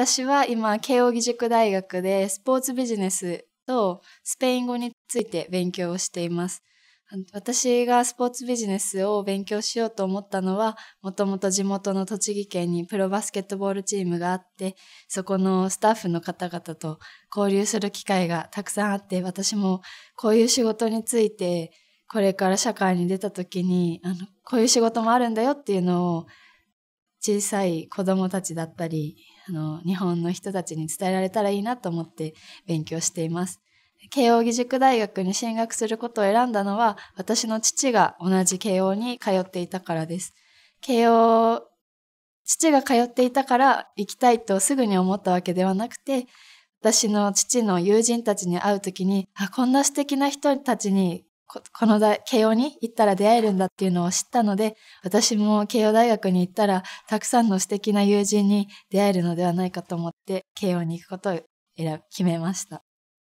私は今、慶應義塾大学でスポーツビジネスとスペイン語について勉強をしています。私がスポーツビジネスを勉強しようと思ったのは、もともと地元の栃木県にプロバスケットボールチームがあって、そこのスタッフの方々と交流する機会がたくさんあって、私もこういう仕事について、これから社会に出た時に、あの、こういう仕事もあるんだよっていうのを小さい子供たちだったり、あの、日本の人たちに伝えられたらいいなと思って勉強しています。慶応義塾大学に進学することを選んだのは、私の父が同じ慶応に通っていたからです。慶応、父が通っていたから行きたいとすぐに思ったわけではなくて、私の父の友人たちに会うときに、あ、こんな素敵な人たちにこの大慶応に行ったら出会えるんだっていうのを知ったので、私も慶応大学に行ったら、たくさんの素敵な友人に出会えるのではないかと思って、慶応に行くことを選決めました。